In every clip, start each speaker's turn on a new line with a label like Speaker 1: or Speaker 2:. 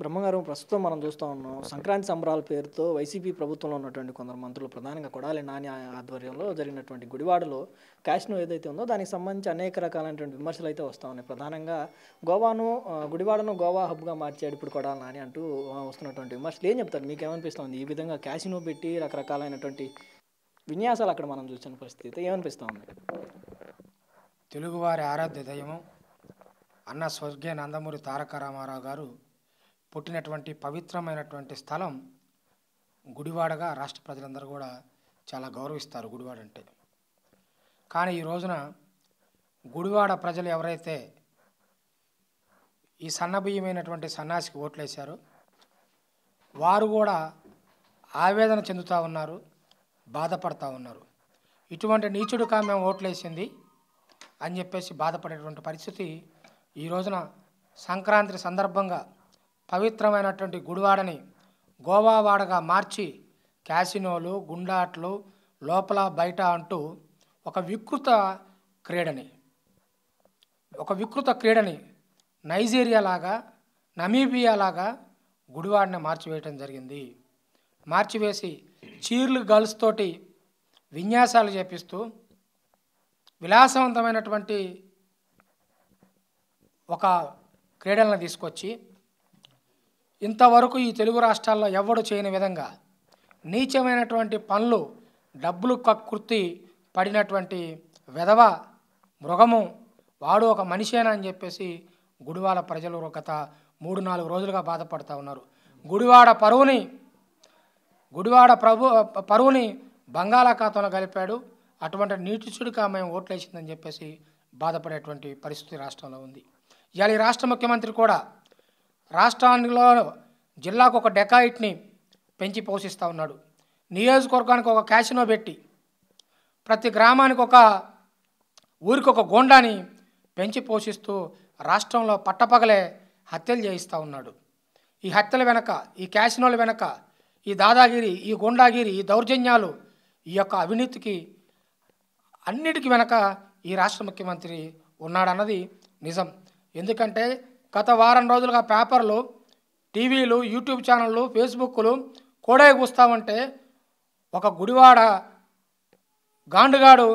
Speaker 1: బ్రహ్మగారు ప్రస్తుతం మనం చూస్తూ ఉన్నాం సంక్రాంతి సంబరాల పేరుతో వైసీపీ ప్రభుత్వంలో ఉన్నటువంటి కొందరు మంత్రులు ప్రధానంగా కొడాలి నాని ఆధ్వర్యంలో జరిగినటువంటి గుడివాడలో క్యాష్ను ఏదైతే ఉందో దానికి సంబంధించి అనేక రకాలైనటువంటి విమర్శలు అయితే వస్తూ ఉన్నాయి ప్రధానంగా గోవాను గుడివాడను గోవా హబ్గా మార్చాడు ఇప్పుడు కొడాలి నాని అంటూ వస్తున్నటువంటి విమర్శలు ఏం చెప్తారు మీకు ఏమనిపిస్తుంది ఈ విధంగా క్యాషినో పెట్టి రకరకాలైనటువంటి విన్యాసాలు అక్కడ మనం చూసిన పరిస్థితి అయితే ఏమనిపిస్తూ ఉంది తెలుగువారి
Speaker 2: ఆరాధ్య దయము అన్న స్వర్గీయ నందమూరి తారక రామారావు గారు పుట్టినటువంటి పవిత్రమైనటువంటి స్థలం గుడివాడగా రాష్ట్ర ప్రజలందరూ కూడా చాలా గౌరవిస్తారు గుడివాడ అంటే కానీ ఈ రోజున గుడివాడ ప్రజలు ఎవరైతే ఈ సన్నబియ్యమైనటువంటి సన్నాసికి ఓట్లేశారో వారు కూడా ఆవేదన చెందుతూ ఉన్నారు బాధపడతా ఉన్నారు ఇటువంటి నీచుడుగా మేము ఓట్లేసింది అని చెప్పేసి బాధపడేటువంటి పరిస్థితి ఈ రోజున సంక్రాంతి సందర్భంగా పవిత్రమైనటువంటి గుడివాడని గోవావాడగా మార్చి క్యాసినోలు గుండాట్లు లోపల బయట అంటూ ఒక వికృత క్రీడని ఒక వికృత క్రీడని నైజీరియా లాగా నమీబియా లాగా గుడివాడిని మార్చివేయటం జరిగింది మార్చివేసి చీర్లు గర్ల్స్ తోటి విన్యాసాలు చేపిస్తూ విలాసవంతమైనటువంటి ఒక క్రీడలను తీసుకొచ్చి ఇంతవరకు ఈ తెలుగు రాష్ట్రాల్లో ఎవడు చేయని విధంగా నీచమైనటువంటి పనులు డబ్బులు కక్కుర్తి పడినటువంటి వెధవ మృగము వాడు ఒక మనిషేనా అని చెప్పేసి గుడివాడ ప్రజలు గత మూడు నాలుగు రోజులుగా బాధపడుతూ ఉన్నారు గుడివాడ పరువుని గుడివాడ ప్రభు పరువుని బంగాళాఖాతంలో కలిపాడు అటువంటి నీటిచుడికి మేము ఓట్లేసిందని చెప్పేసి బాధపడేటువంటి పరిస్థితి రాష్ట్రంలో ఉంది ఇవాళ రాష్ట్ర ముఖ్యమంత్రి కూడా రాష్ట్రానిలో జిల్లాకు ఒక డెకాయిట్ని పెంచి పోషిస్తూ ఉన్నాడు నియోజకవర్గానికి ఒక క్యాషినో పెట్టి ప్రతి గ్రామానికి ఒక ఊరికి ఒక గోండాని పెంచి పోషిస్తూ రాష్ట్రంలో పట్టపగలే హత్యలు చేయిస్తూ ఉన్నాడు ఈ హత్యల వెనక ఈ క్యాసినోల వెనక ఈ దాదాగిరి ఈ గుండాగిరి ఈ దౌర్జన్యాలు ఈ యొక్క అవినీతికి అన్నిటికీ వెనక ఈ రాష్ట్ర ముఖ్యమంత్రి ఉన్నాడన్నది నిజం ఎందుకంటే గత వారం రోజులుగా పేపర్లు టీవీలు యూట్యూబ్ ఛానళ్ళు ఫేస్బుక్లు కోడే కూస్తామంటే ఒక గుడివాడ గాండుగాడు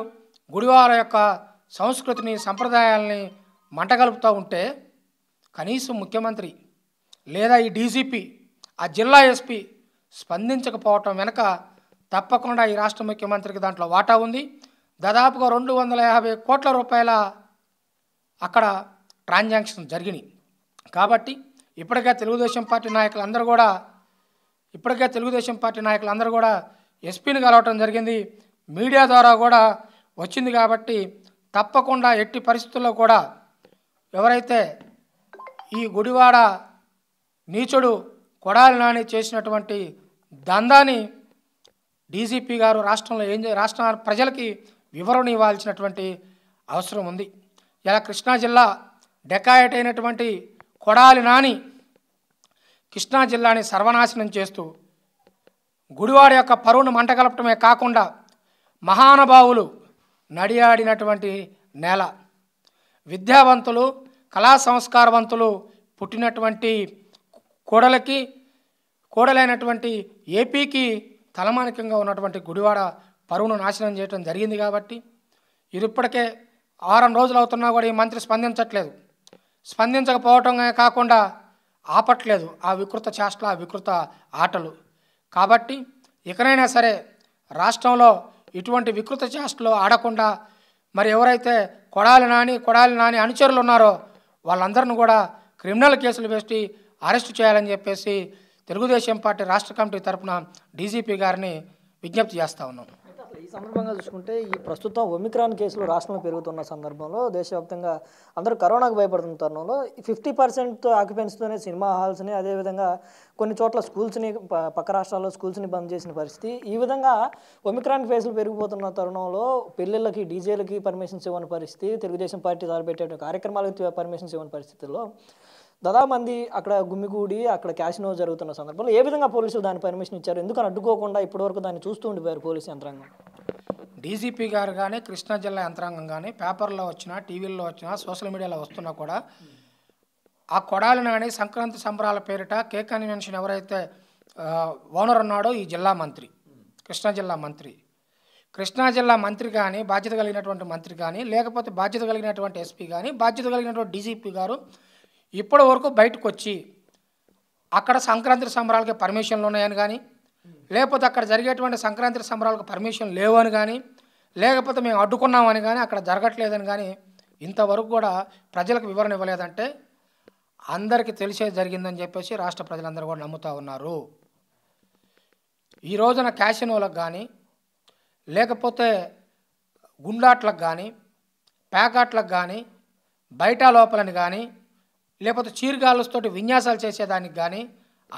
Speaker 2: గుడివాడ యొక్క సంస్కృతిని సంప్రదాయాల్ని మంటగలుపుతూ ఉంటే కనీసం ముఖ్యమంత్రి లేదా ఈ డీజీపీ ఆ జిల్లా ఎస్పీ స్పందించకపోవటం వెనక తప్పకుండా ఈ రాష్ట్ర ముఖ్యమంత్రికి దాంట్లో వాటా ఉంది దాదాపుగా రెండు వందల యాభై కోట్ల రూపాయల అక్కడ ట్రాన్సాక్షన్ జరిగినాయి కాబట్టి ఇప్పటికే తెలుగుదేశం పార్టీ నాయకులందరూ కూడా ఇప్పటికే తెలుగుదేశం పార్టీ నాయకులందరూ కూడా ఎస్పీని కలవటం జరిగింది మీడియా ద్వారా కూడా వచ్చింది కాబట్టి తప్పకుండా ఎట్టి పరిస్థితుల్లో కూడా ఎవరైతే ఈ గుడివాడ నీచుడు కొడాలి నాని చేసినటువంటి దందాని డీజీపీ గారు రాష్ట్రంలో ఏం రాష్ట్ర ప్రజలకి వివరణ ఇవ్వాల్సినటువంటి అవసరం ఉంది ఇలా కృష్ణా జిల్లా డెకాయట్ అయినటువంటి కొడాలి నాని కృష్ణా జిల్లాని సర్వనాశనం చేస్తూ గుడివాడ యొక్క పరువును మంటగలపటమే కాకుండా మహానుభావులు నడియాడినటువంటి నేల విద్యావంతులు కళా సంస్కారవంతులు పుట్టినటువంటి కోడలకి కోడలైనటువంటి ఏపీకి తలమానికంగా ఉన్నటువంటి గుడివాడ పరువును నాశనం చేయడం జరిగింది కాబట్టి ఇది ఇప్పటికే వారం రోజులు అవుతున్నా కూడా ఈ మంత్రి స్పందించట్లేదు స్పందించకపోవటమే కాకుండా ఆపట్లేదు ఆ వికృత చేష్టలు ఆ వికృత ఆటలు కాబట్టి ఇకనైనా సరే రాష్ట్రంలో ఇటువంటి వికృత చేష్టలు ఆడకుండా మరి ఎవరైతే కొడాలి నాని కొడాలి నాని అనుచరులు ఉన్నారో వాళ్ళందరిని కూడా క్రిమినల్ కేసులు వేసి అరెస్టు చేయాలని చెప్పేసి తెలుగుదేశం పార్టీ రాష్ట్ర కమిటీ తరఫున డీజీపీ గారిని విజ్ఞప్తి చేస్తూ
Speaker 1: ఉన్నాం సందర్భంగా చూసుకుంటే ఈ ప్రస్తుతం ఒమిక్రాన్ కేసులు రాష్ట్రంలో పెరుగుతున్న సందర్భంలో దేశవ్యాప్తంగా అందరూ కరోనాకు భయపడుతున్న తరుణంలో ఫిఫ్టీ పర్సెంట్ ఆక్యుపెన్స్తోనే సినిమా హాల్స్ని అదేవిధంగా కొన్ని చోట్ల స్కూల్స్ని పక్క రాష్ట్రాల్లో స్కూల్స్ని బంద్ చేసిన పరిస్థితి ఈ విధంగా ఒమిక్రాన్ కేసులు పెరిగిపోతున్న తరుణంలో పెళ్ళిళ్ళకి డీజేలకి పర్మిషన్స్ ఇవ్వని పరిస్థితి తెలుగుదేశం పార్టీ తలపెట్టే కార్యక్రమాలకు పర్మిషన్స్ ఇవ్వని పరిస్థితుల్లో దాదాపు మంది అక్కడ గుమ్మిగూడి అక్కడ క్యాషినో జరుగుతున్న సందర్భంలో ఏ విధంగా పోలీసులు దాని పర్మిషన్ ఇచ్చారు ఎందుకని అడ్డుకోకుండా ఇప్పటివరకు దాన్ని చూస్తూ ఉండిపోయారు పోలీసు యంత్రాంగం డీజీపీ గారు కానీ కృష్ణా జిల్లా
Speaker 2: యంత్రాంగం కానీ పేపర్లో వచ్చినా టీవీల్లో వచ్చినా సోషల్ మీడియాలో వస్తున్నా కూడా ఆ కొడాలి నాని సంక్రాంతి సంబరాల పేరిట కే కన్వెన్షన్ ఎవరైతే ఓనర్ ఉన్నాడో ఈ జిల్లా మంత్రి కృష్ణా జిల్లా మంత్రి కృష్ణా జిల్లా మంత్రి కానీ బాధ్యత కలిగినటువంటి మంత్రి కానీ లేకపోతే బాధ్యత కలిగినటువంటి ఎస్పీ కానీ బాధ్యత కలిగినటువంటి డీజీపీ గారు ఇప్పటి వరకు బయటకు వచ్చి అక్కడ సంక్రాంతి సంబరాలకి పర్మిషన్లు ఉన్నాయని కానీ లేకపోతే అక్కడ జరిగేటువంటి సంక్రాంతి సంబరాలకు పర్మిషన్ లేవని కానీ లేకపోతే మేము అడ్డుకున్నామని కానీ అక్కడ జరగట్లేదని కానీ ఇంతవరకు కూడా ప్రజలకు వివరణ ఇవ్వలేదంటే అందరికీ తెలిసే జరిగిందని చెప్పేసి రాష్ట్ర ప్రజలందరూ కూడా నమ్ముతూ ఉన్నారు ఈ రోజున క్యాసినోలకు కానీ లేకపోతే గుండాట్లకు కానీ ప్యాకాట్లకు కానీ బయట లోపలని కానీ లేకపోతే చీరగాళ్ళతోటి విన్యాసాలు చేసేదానికి కానీ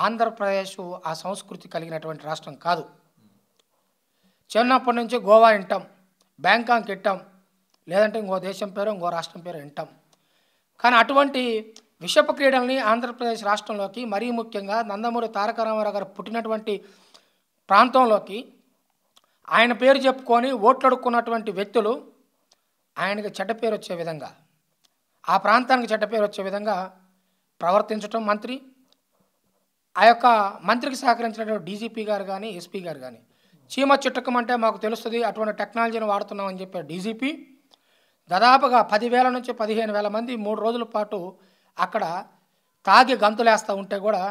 Speaker 2: ఆంధ్రప్రదేశ్ ఆ సంస్కృతి కలిగినటువంటి రాష్ట్రం కాదు చిన్నప్పటి నుంచి గోవా వింటాం బ్యాంకాక్ ఇంటాం లేదంటే ఇంకో దేశం పేరు ఇంకో రాష్ట్రం పేరు వింటాం కానీ అటువంటి విషప క్రీడల్ని ఆంధ్రప్రదేశ్ రాష్ట్రంలోకి మరీ ముఖ్యంగా నందమూరి తారక రామారావు గారు పుట్టినటువంటి ప్రాంతంలోకి ఆయన పేరు చెప్పుకొని ఓట్లడుకున్నటువంటి వ్యక్తులు ఆయనకి చెడ్డ పేరు వచ్చే విధంగా ఆ ప్రాంతానికి చెడ్డ పేరు వచ్చే విధంగా ప్రవర్తించటం మంత్రి ఆ యొక్క మంత్రికి సహకరించినటువంటి డీజీపీ గారు కానీ ఎస్పీ గారు కానీ చీమ చుట్టకం అంటే మాకు తెలుస్తుంది అటువంటి టెక్నాలజీని వాడుతున్నామని చెప్పారు డీజీపీ దాదాపుగా పదివేల నుంచి పదిహేను వేల మంది మూడు రోజుల పాటు అక్కడ తాగి గంతులేస్తూ ఉంటే కూడా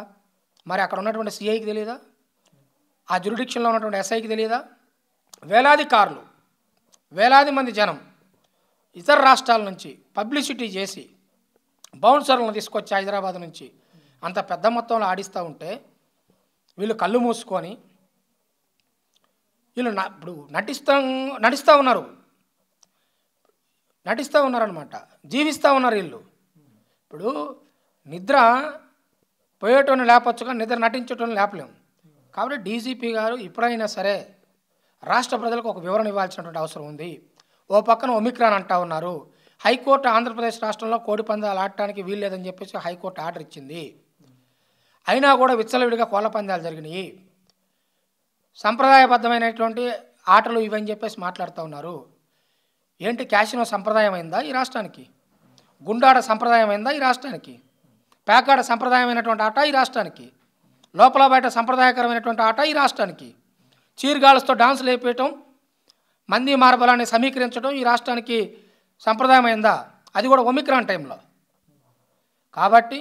Speaker 2: మరి అక్కడ ఉన్నటువంటి సిఐకి తెలియదా ఆ జురిడిక్షన్లో ఉన్నటువంటి ఎస్ఐకి తెలియదా వేలాది కార్లు వేలాది మంది జనం ఇతర రాష్ట్రాల నుంచి పబ్లిసిటీ చేసి బౌన్సర్లను తీసుకొచ్చి హైదరాబాద్ నుంచి అంత పెద్ద మొత్తంలో ఆడిస్తూ ఉంటే వీళ్ళు కళ్ళు మూసుకొని వీళ్ళు ఇప్పుడు నటిస్తూ నటిస్తూ ఉన్నారు నటిస్తూ ఉన్నారనమాట జీవిస్తూ ఉన్నారు వీళ్ళు ఇప్పుడు నిద్ర పోయేటోని లేపచ్చు కానీ నిద్ర నటించటం లేపలేము కాబట్టి డీజీపీ గారు ఇప్పుడైనా సరే రాష్ట్ర ప్రజలకు ఒక వివరణ ఇవ్వాల్సినటువంటి అవసరం ఉంది ఓ పక్కన ఒమిక్రాన్ అంటా ఉన్నారు హైకోర్టు ఆంధ్రప్రదేశ్ రాష్ట్రంలో కోడిపందాలు ఆడటానికి వీల్లేదని చెప్పేసి హైకోర్టు ఆర్డర్ ఇచ్చింది అయినా కూడా విచ్చలవిడిగా కోలపందాలు పందాలు జరిగినాయి సంప్రదాయబద్ధమైనటువంటి ఆటలు ఇవని చెప్పేసి మాట్లాడుతూ ఉన్నారు ఏంటి క్యాసినో సంప్రదాయమైందా ఈ రాష్ట్రానికి గుండాడ సంప్రదాయమైందా ఈ రాష్ట్రానికి పేకాడ సంప్రదాయమైనటువంటి ఆట ఈ రాష్ట్రానికి లోపల బయట సంప్రదాయకరమైనటువంటి ఆట ఈ రాష్ట్రానికి చీర్గాళ్ళతో డాన్సులు వేపేయటం మంది మార్బలాన్ని సమీకరించడం ఈ రాష్ట్రానికి సంప్రదాయమైందా అది కూడా ఒమిక్రాన్ టైంలో కాబట్టి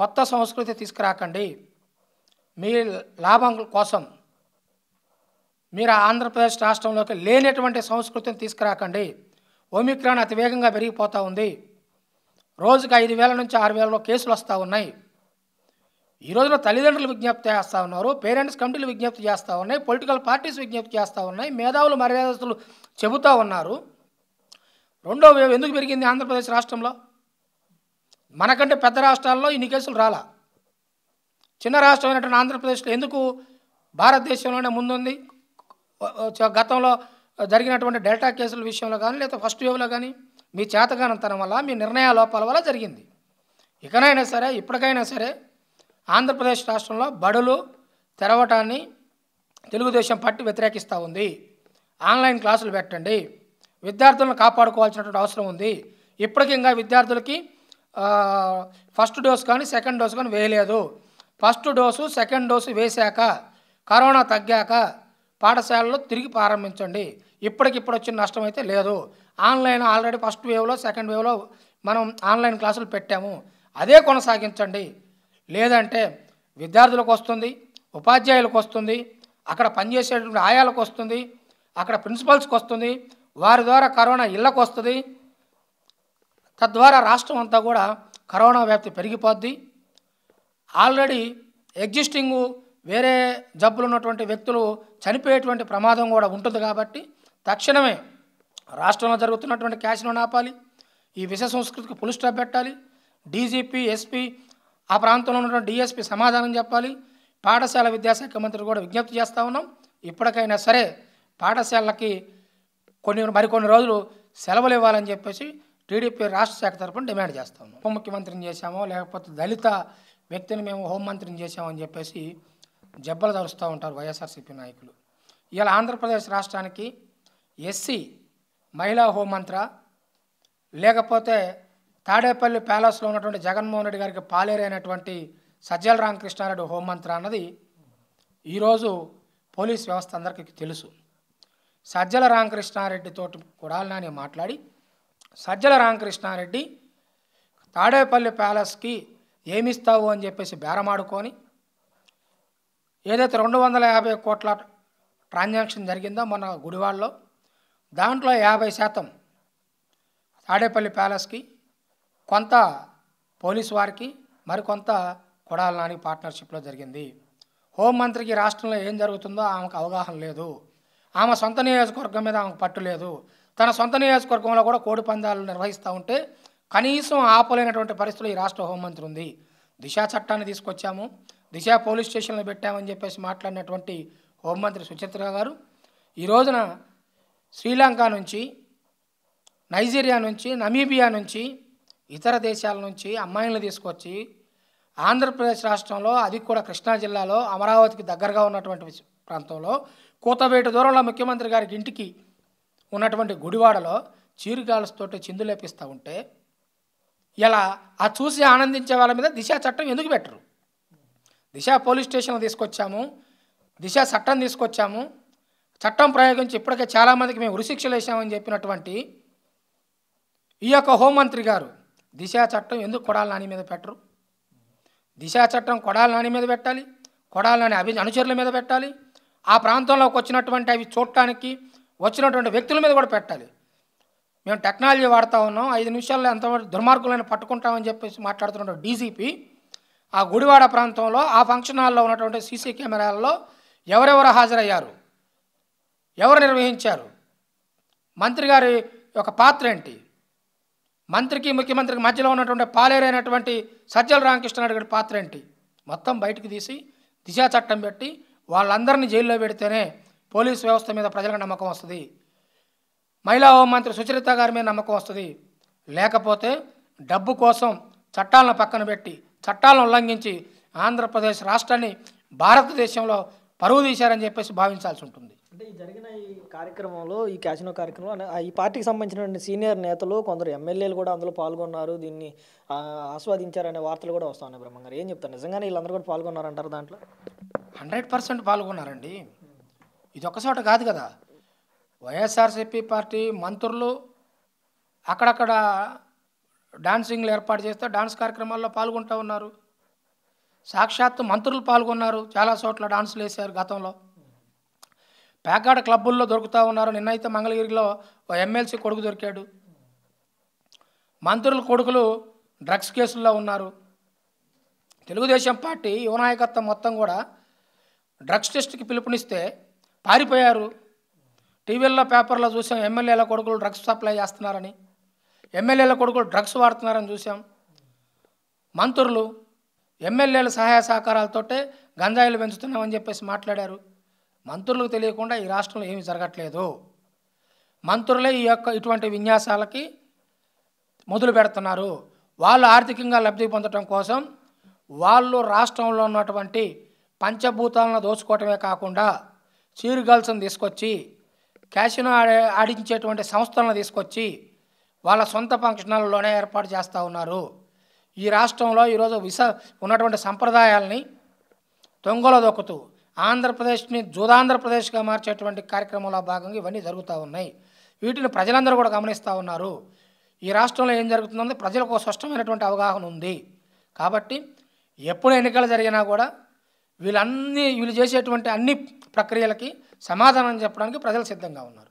Speaker 2: కొత్త సంస్కృతి తీసుకురాకండి మీ లాభం కోసం మీరు ఆంధ్రప్రదేశ్ రాష్ట్రంలోకి లేనటువంటి సంస్కృతిని తీసుకురాకండి ఒమిక్రాన్ వేగంగా పెరిగిపోతూ ఉంది రోజుకు ఐదు వేల నుంచి ఆరు వేలలో కేసులు వస్తూ ఉన్నాయి ఈ రోజున తల్లిదండ్రులు విజ్ఞప్తి చేస్తూ ఉన్నారు పేరెంట్స్ కమిటీలు విజ్ఞప్తి చేస్తూ ఉన్నాయి పొలిటికల్ పార్టీస్ విజ్ఞప్తి చేస్తూ ఉన్నాయి మేధావులు మర్యాదస్తులు చెబుతూ ఉన్నారు రెండో ఎందుకు పెరిగింది ఆంధ్రప్రదేశ్ రాష్ట్రంలో మనకంటే పెద్ద రాష్ట్రాల్లో ఇన్ని కేసులు రాలా చిన్న రాష్ట్రమైనటువంటి ఆంధ్రప్రదేశ్లో ఎందుకు భారతదేశంలోనే ముందుంది గతంలో జరిగినటువంటి డెల్టా కేసుల విషయంలో కానీ లేదా ఫస్ట్ వేవ్లో కానీ మీ చేతగానంతనం వల్ల మీ నిర్ణయ లోపాల వల్ల జరిగింది ఇకనైనా సరే ఇప్పటికైనా సరే ఆంధ్రప్రదేశ్ రాష్ట్రంలో బడులు తెరవటాన్ని తెలుగుదేశం పార్టీ వ్యతిరేకిస్తూ ఉంది ఆన్లైన్ క్లాసులు పెట్టండి విద్యార్థులను కాపాడుకోవాల్సినటువంటి అవసరం ఉంది ఇప్పటికింకా విద్యార్థులకి ఫస్ట్ డోస్ కానీ సెకండ్ డోస్ కానీ వేయలేదు ఫస్ట్ డోసు సెకండ్ డోసు వేశాక కరోనా తగ్గాక పాఠశాలలో తిరిగి ప్రారంభించండి ఇప్పటికిప్పుడు వచ్చిన నష్టం అయితే లేదు ఆన్లైన్ ఆల్రెడీ ఫస్ట్ వేవ్లో సెకండ్ వేవ్లో మనం ఆన్లైన్ క్లాసులు పెట్టాము అదే కొనసాగించండి లేదంటే విద్యార్థులకు వస్తుంది ఉపాధ్యాయులకు వస్తుంది అక్కడ పనిచేసేటువంటి ఆయాలకు వస్తుంది అక్కడ ప్రిన్సిపల్స్కి వస్తుంది వారి ద్వారా కరోనా ఇళ్ళకు వస్తుంది తద్వారా రాష్ట్రం అంతా కూడా కరోనా వ్యాప్తి పెరిగిపోద్ది ఆల్రెడీ ఎగ్జిస్టింగ్ వేరే జబ్బులు ఉన్నటువంటి వ్యక్తులు చనిపోయేటువంటి ప్రమాదం కూడా ఉంటుంది కాబట్టి తక్షణమే రాష్ట్రంలో జరుగుతున్నటువంటి క్యాష్ను ఆపాలి ఈ విష సంస్కృతికి పులి పెట్టాలి డీజీపీ ఎస్పీ ఆ ప్రాంతంలో ఉన్నటువంటి డిఎస్పీ సమాధానం చెప్పాలి పాఠశాల విద్యాశాఖ మంత్రి కూడా విజ్ఞప్తి చేస్తూ ఉన్నాం ఇప్పటికైనా సరే పాఠశాలకి కొన్ని మరికొన్ని రోజులు సెలవులు ఇవ్వాలని చెప్పేసి టీడీపీ రాష్ట్ర శాఖ తరఫున డిమాండ్ చేస్తాం ఉప ముఖ్యమంత్రిని చేశామో లేకపోతే దళిత వ్యక్తిని మేము హోంమంత్రిని చేశామని చెప్పేసి జబ్బలు తరుస్తూ ఉంటారు వైఎస్ఆర్సీపీ నాయకులు ఇలా ఆంధ్రప్రదేశ్ రాష్ట్రానికి ఎస్సీ మహిళా హోంమంత్ర లేకపోతే తాడేపల్లి ప్యాలెస్లో ఉన్నటువంటి జగన్మోహన్ రెడ్డి గారికి పాలేరైనటువంటి సజ్జల రామకృష్ణారెడ్డి హోంమంత్ర అన్నది ఈరోజు పోలీస్ వ్యవస్థ అందరికీ తెలుసు సజ్జల రామకృష్ణారెడ్డితో కూడా నేను మాట్లాడి సజ్జల రామకృష్ణారెడ్డి తాడేపల్లి ప్యాలెస్కి ఏమిస్తావు అని చెప్పేసి బేరమాడుకొని ఏదైతే రెండు వందల యాభై కోట్ల ట్రాన్సాక్షన్ జరిగిందో మన గుడివాళ్ళలో దాంట్లో యాభై శాతం తాడేపల్లి ప్యాలెస్కి కొంత పోలీసు వారికి మరికొంత కొడాల నాని పార్ట్నర్షిప్లో జరిగింది హోంమంత్రికి రాష్ట్రంలో ఏం జరుగుతుందో ఆమెకు అవగాహన లేదు ఆమె సొంత నియోజకవర్గం మీద ఆమెకు పట్టు లేదు తన సొంత నియోజకవర్గంలో కూడా కోడి పందాలు నిర్వహిస్తూ ఉంటే కనీసం ఆపలేనటువంటి పరిస్థితులు ఈ రాష్ట్ర హోంమంత్రి ఉంది దిశ చట్టాన్ని తీసుకొచ్చాము దిశ పోలీస్ స్టేషన్లు పెట్టామని చెప్పేసి మాట్లాడినటువంటి హోంమంత్రి సుచిత్ర గారు ఈ రోజున శ్రీలంక నుంచి నైజీరియా నుంచి నమీబియా నుంచి ఇతర దేశాల నుంచి అమ్మాయిలను తీసుకొచ్చి ఆంధ్రప్రదేశ్ రాష్ట్రంలో అది కూడా కృష్ణా జిల్లాలో అమరావతికి దగ్గరగా ఉన్నటువంటి ప్రాంతంలో కూతబేటు దూరంలో ముఖ్యమంత్రి గారికి ఇంటికి ఉన్నటువంటి గుడివాడలో చిందు లేపిస్తూ ఉంటే ఇలా ఆ చూసి ఆనందించే వాళ్ళ మీద దిశా చట్టం ఎందుకు పెట్టరు దిశా పోలీస్ స్టేషన్లో తీసుకొచ్చాము దిశా చట్టం తీసుకొచ్చాము చట్టం ప్రయోగించి ఇప్పటికే చాలామందికి మేము ఉరిశిక్షలు వేసామని చెప్పినటువంటి ఈ యొక్క హోంమంత్రి గారు దిశా చట్టం ఎందుకు కొడాల నాని మీద పెట్టరు దిశా చట్టం కొడాల నాని మీద పెట్టాలి కొడాల నాని అభి అనుచరుల మీద పెట్టాలి ఆ ప్రాంతంలోకి వచ్చినటువంటి అవి చూడటానికి వచ్చినటువంటి వ్యక్తుల మీద కూడా పెట్టాలి మేము టెక్నాలజీ వాడుతూ ఉన్నాం ఐదు నిమిషాల్లో ఎంత దుర్మార్గులైన పట్టుకుంటామని చెప్పేసి మాట్లాడుతున్న డీజీపీ ఆ గుడివాడ ప్రాంతంలో ఆ ఫంక్షన్ హాల్లో ఉన్నటువంటి సీసీ కెమెరాలలో ఎవరెవరు హాజరయ్యారు ఎవరు నిర్వహించారు మంత్రి గారి యొక్క పాత్ర ఏంటి మంత్రికి ముఖ్యమంత్రికి మధ్యలో ఉన్నటువంటి పాలేరైనటువంటి సజ్జల రామకృష్ణ గారి పాత్ర ఏంటి మొత్తం బయటకు తీసి దిశా చట్టం పెట్టి వాళ్ళందరినీ జైల్లో పెడితేనే పోలీస్ వ్యవస్థ మీద ప్రజలకు నమ్మకం వస్తుంది మహిళా హోంమంత్రి సుచరిత గారి మీద నమ్మకం వస్తుంది లేకపోతే డబ్బు కోసం చట్టాలను పక్కన పెట్టి చట్టాలను ఉల్లంఘించి ఆంధ్రప్రదేశ్ రాష్ట్రాన్ని భారతదేశంలో పరువు తీశారని చెప్పేసి భావించాల్సి ఉంటుంది
Speaker 1: అంటే ఈ జరిగిన ఈ కార్యక్రమంలో ఈ క్యాసినో కార్యక్రమంలో ఈ పార్టీకి సంబంధించిన సీనియర్ నేతలు కొందరు ఎమ్మెల్యేలు కూడా అందులో పాల్గొన్నారు దీన్ని ఆస్వాదించారనే వార్తలు కూడా వస్తున్నాయి బ్రహ్మంగారు ఏం చెప్తారు నిజంగానే వీళ్ళందరూ కూడా పాల్గొన్నారంటారు దాంట్లో హండ్రెడ్ పర్సెంట్ పాల్గొన్నారండి ఇది చోట కాదు కదా
Speaker 2: వైఎస్ఆర్సీపీ పార్టీ మంత్రులు అక్కడక్కడ డాన్సింగ్లు ఏర్పాటు చేస్తే డాన్స్ కార్యక్రమాల్లో పాల్గొంటూ ఉన్నారు సాక్షాత్తు మంత్రులు పాల్గొన్నారు చాలా చోట్ల డాన్సులు వేశారు గతంలో పేకాడ క్లబ్బుల్లో దొరుకుతూ ఉన్నారు నిన్నైతే మంగళగిరిలో ఓ ఎమ్మెల్సీ కొడుకు దొరికాడు మంత్రుల కొడుకులు డ్రగ్స్ కేసుల్లో ఉన్నారు తెలుగుదేశం పార్టీ యువనాయకత్వం మొత్తం కూడా డ్రగ్స్ టెస్ట్కి పిలుపునిస్తే పారిపోయారు టీవీల్లో పేపర్లో చూసాం ఎమ్మెల్యేల కొడుకులు డ్రగ్స్ సప్లై చేస్తున్నారని ఎమ్మెల్యేల కొడుకులు డ్రగ్స్ వాడుతున్నారని చూసాం మంత్రులు ఎమ్మెల్యేల సహాయ సహకారాలతోటే గంజాయిలు పెంచుతున్నామని చెప్పేసి మాట్లాడారు మంత్రులకు తెలియకుండా ఈ రాష్ట్రంలో ఏమీ జరగట్లేదు మంత్రులే ఈ యొక్క ఇటువంటి విన్యాసాలకి మొదలు పెడుతున్నారు వాళ్ళు ఆర్థికంగా లబ్ధి పొందడం కోసం వాళ్ళు రాష్ట్రంలో ఉన్నటువంటి పంచభూతాలను దోచుకోవటమే కాకుండా చీరు గర్ల్స్ని తీసుకొచ్చి క్యాసినో ఆడే ఆడించేటువంటి సంస్థలను తీసుకొచ్చి వాళ్ళ సొంత ఫంక్షన్లలోనే ఏర్పాటు చేస్తూ ఉన్నారు ఈ రాష్ట్రంలో ఈరోజు విస ఉన్నటువంటి సంప్రదాయాలని దొంగలో దొక్కుతూ ఆంధ్రప్రదేశ్ని జూదాంధ్రప్రదేశ్గా మార్చేటువంటి కార్యక్రమంలో భాగంగా ఇవన్నీ జరుగుతూ ఉన్నాయి వీటిని ప్రజలందరూ కూడా గమనిస్తూ ఉన్నారు ఈ రాష్ట్రంలో ఏం జరుగుతుందో ప్రజలకు స్పష్టమైనటువంటి అవగాహన ఉంది కాబట్టి ఎప్పుడు ఎన్నికలు జరిగినా కూడా వీళ్ళన్నీ వీళ్ళు చేసేటువంటి అన్ని ప్రక్రియలకి సమాధానం చెప్పడానికి ప్రజలు సిద్ధంగా ఉన్నారు